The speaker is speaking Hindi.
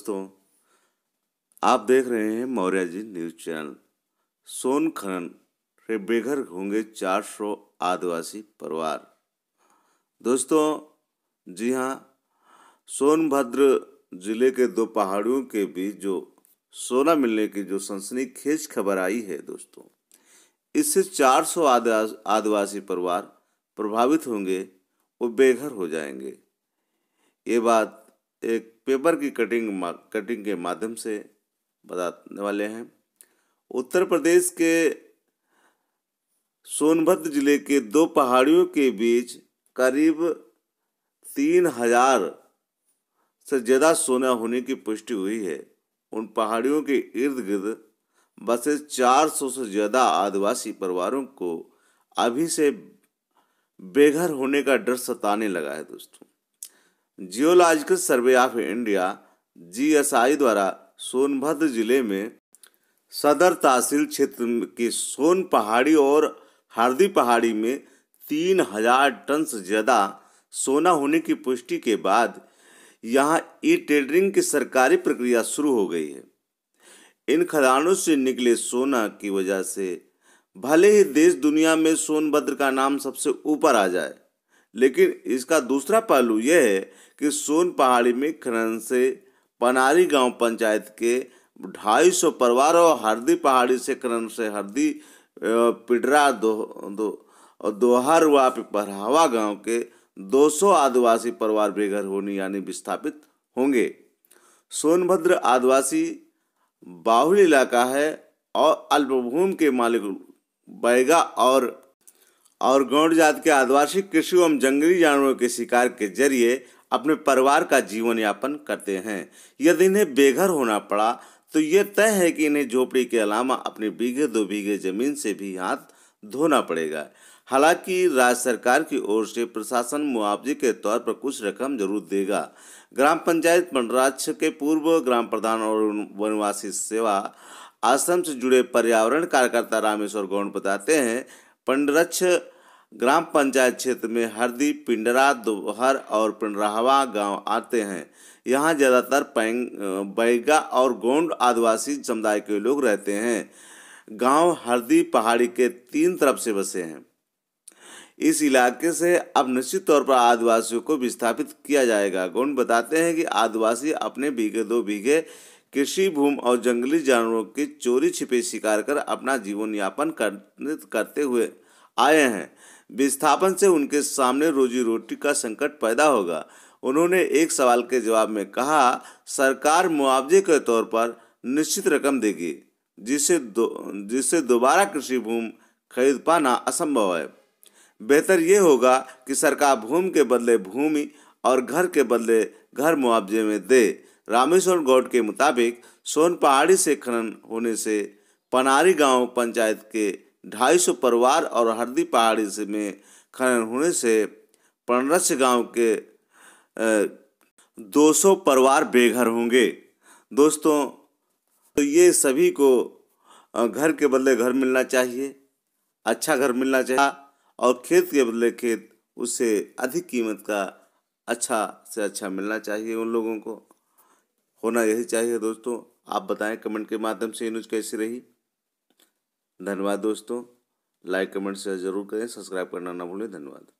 दोस्तों आप देख रहे हैं मौर्य जी न्यूज चैनल सोन खनन से बेघर होंगे 400 आदिवासी परिवार दोस्तों जी हाँ सोनभद्र जिले के दो पहाड़ियों के बीच जो सोना मिलने की जो सनसनी खेज खबर आई है दोस्तों इससे 400 आदिवासी परिवार प्रभावित होंगे वो बेघर हो जाएंगे ये बात एक पेपर की कटिंग कटिंग के माध्यम से बताने वाले हैं उत्तर प्रदेश के सोनभद्र जिले के दो पहाड़ियों के बीच करीब तीन हजार से ज़्यादा सोना होने की पुष्टि हुई है उन पहाड़ियों के इर्द गिर्द बसे 400 से ज़्यादा आदिवासी परिवारों को अभी से बेघर होने का डर सताने लगा है दोस्तों geological survey of India GSI द्वारा सोनभद्र जिले में सदर तहसील क्षेत्र की सोन पहाड़ी और हरदी पहाड़ी में तीन हजार टन से ज़्यादा सोना होने की पुष्टि के बाद यहाँ ई टेडरिंग की सरकारी प्रक्रिया शुरू हो गई है इन खदानों से निकले सोना की वजह से भले ही देश दुनिया में सोनभद्र का नाम सबसे ऊपर आ जाए लेकिन इसका दूसरा पहलू यह है कि सोन पहाड़ी में खनन से पनारी गांव पंचायत के ढाई सौ परिवार और हरदी पहाड़ी से खनन से हरदी पिडरा दो, दो दोहरवा पहरावा गांव के 200 आदिवासी परिवार बेघर होने यानी विस्थापित होंगे सोनभद्र आदिवासी बाहुल इलाका है और अल्पभूमि के मालिक बैगा और और गौड़ जात के आदिवासी कृषि एवं जंगली जानवरों के शिकार के जरिए अपने परिवार का जीवन यापन करते हैं यदि इन्हें बेघर होना पड़ा तो ये तय है कि इन्हें झोपड़ी के अलावा अपने बीघे दो बीघे जमीन से भी हाथ धोना पड़ेगा हालांकि राज्य सरकार की ओर से प्रशासन मुआवजे के तौर पर कुछ रकम जरूर देगा ग्राम पंचायत मंडराज के पूर्व ग्राम प्रधान और वनवासी सेवा आश्रम से जुड़े पर्यावरण कार्यकर्ता रामेश्वर गौंड बताते हैं पंडरक्ष ग्राम पंचायत क्षेत्र में हरदी पिंडरा दोहर और पिंडराहवा गांव आते हैं यहाँ ज़्यादातर पैंग बैगा और गोंड आदिवासी समुदाय के लोग रहते हैं गांव हरदी पहाड़ी के तीन तरफ से बसे हैं इस इलाके से अब निश्चित तौर पर आदिवासियों को विस्थापित किया जाएगा गोंड बताते हैं कि आदिवासी अपने बीघे दो बीघे कृषि भूमि और जंगली जानवरों की चोरी छिपे शिकार कर अपना जीवन यापन करते हुए आए हैं विस्थापन से उनके सामने रोजी रोटी का संकट पैदा होगा उन्होंने एक सवाल के जवाब में कहा सरकार मुआवजे के तौर पर निश्चित रकम देगी जिससे दो जिससे दोबारा कृषि भूमि खरीद पाना असंभव है बेहतर ये होगा कि सरकार भूमि के बदले भूमि और घर के बदले घर मुआवजे में दे रामेश्वर गौड़ के मुताबिक सोन पहाड़ी से खनन होने से पनारी गांव पंचायत के ढाई सौ परिवार और हरदी पहाड़ी से में खनन होने से पंडरस गांव के दो सौ परिवार बेघर होंगे दोस्तों तो ये सभी को घर के बदले घर मिलना चाहिए अच्छा घर मिलना चाहिए और खेत के बदले खेत उससे अधिक कीमत का अच्छा से अच्छा मिलना चाहिए उन लोगों को होना यही चाहिए दोस्तों आप बताएं कमेंट के माध्यम से ये न्यूज़ कैसी रही धन्यवाद दोस्तों लाइक कमेंट शेयर जरूर करें सब्सक्राइब करना ना भूलें धन्यवाद